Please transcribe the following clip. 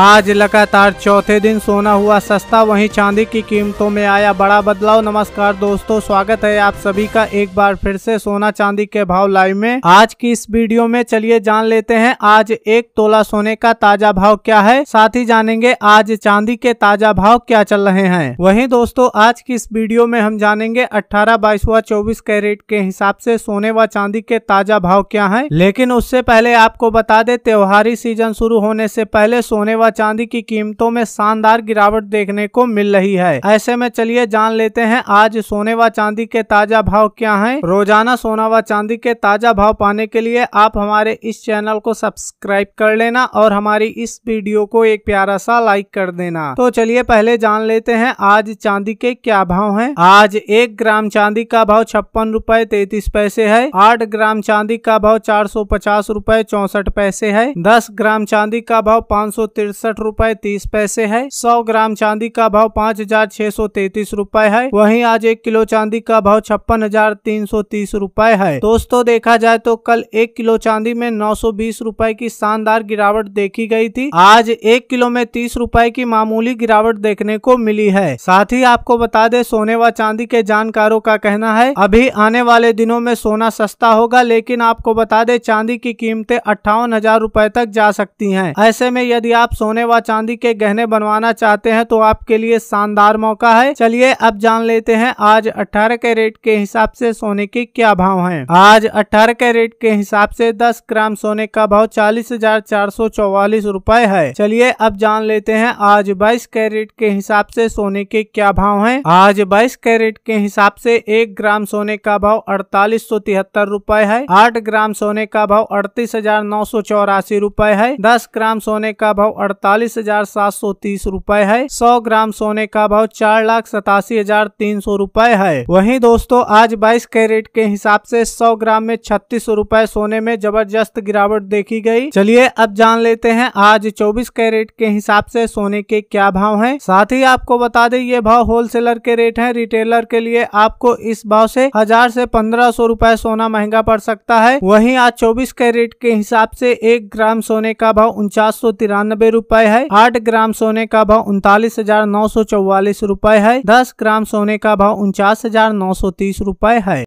आज लगातार चौथे दिन सोना हुआ सस्ता वहीं चांदी की कीमतों में आया बड़ा बदलाव नमस्कार दोस्तों स्वागत है आप सभी का एक बार फिर से सोना चांदी के भाव लाइव में आज की इस वीडियो में चलिए जान लेते हैं आज एक तोला सोने का ताजा भाव क्या है साथ ही जानेंगे आज चांदी के ताजा भाव क्या चल रहे हैं वही दोस्तों आज की इस वीडियो में हम जानेंगे अठारह बाईस व चौबीस कैरेट के हिसाब से सोने व चांदी के ताजा भाव क्या है लेकिन उससे पहले आपको बता दे त्योहारी सीजन शुरू होने से पहले सोने व चांदी की कीमतों में शानदार गिरावट देखने को मिल रही है ऐसे में चलिए जान लेते हैं आज सोने व चांदी के ताजा भाव क्या है रोजाना सोना व चांदी के ताजा भाव पाने के लिए आप हमारे इस चैनल को सब्सक्राइब कर लेना और हमारी इस वीडियो को एक प्यारा सा लाइक कर देना तो चलिए पहले जान लेते हैं आज चांदी के क्या भाव है आज एक ग्राम चांदी का भाव छप्पन रूपए तैतीस पैसे है आठ ग्राम चांदी का भाव चार सौ पचास रूपए चौसठ पैसे है दस ग्राम चांदी का भाव पाँच सौ तिरसठ रूपए तीस पैसे है सौ ग्राम चांदी का भाव पाँच हजार छह सौ तैतीस रूपए है वही आज एक किलो चांदी का भाव छप्पन हजार तीन सौ तीस रूपए है दोस्तों देखा जाए तो कल एक किलो चांदी में नौ सौ बीस रूपए की शानदार गिरावट देखी गयी थी आज एक किलो में तीस रूपए की मामूली गिरावट देखने को मिली है साथ ही आपको बता दे सोने व चांदी के जानकारों का कहना है अभी आने वाले दिनों में सोना सस्ता होगा लेकिन आपको बता दे चांदी की कीमतें अट्ठावन हजार रूपए तक जा सकती है ऐसे में यदि आप सोने व चांदी के गहने बनवाना चाहते हैं तो आपके लिए शानदार मौका है चलिए अब जान लेते हैं आज अठारह कैरेट के हिसाब से सोने के क्या भाव है आज अठारह कैरेट के हिसाब से दस ग्राम सोने का भाव चालीस हजार चार सौ चौवालीस रूपए है चलिए अब जान लेते हैं आज बाईस कैरेट के हिसाब से सोने के क्या भाव है आज बाईस कैरेट के हिसाब से एक ग्राम सोने का भाव अड़तालीस सौ तिहत्तर रूपए है आठ ग्राम सोने का भाव अड़तीस हजार नौ सौ चौरासी रूपए है दस ग्राम सोने का भाव अड़तालीस हजार सात सौ तीस रूपए है सौ ग्राम सोने का भाव चार लाख सतासी हजार तीन सौ रूपए है वही दोस्तों आज बाईस कैरेट के हिसाब से सौ ग्राम में छत्तीस रूपए सोने में जबरदस्त गिरावट देखी गई चलिए अब जान लेते हैं आज चौबीस कैरेट के हिसाब से सोने के क्या भाव है साथ ही आपको बता दें ये भाव होलसेलर के रेट है रिटेलर के लिए आपको इस भाव से हजार से पंद्रह सौ रूपए सोना महंगा पड़ सकता है वहीं आज चौबीस कैरेट के हिसाब से एक ग्राम सोने का भाव उनचास सौ तिरानबे रूपए है आठ ग्राम सोने का भाव उनतालीस हजार नौ सौ चौवालीस रूपए है दस ग्राम सोने का भाव उनचास हजार नौ सौ तीस रूपए है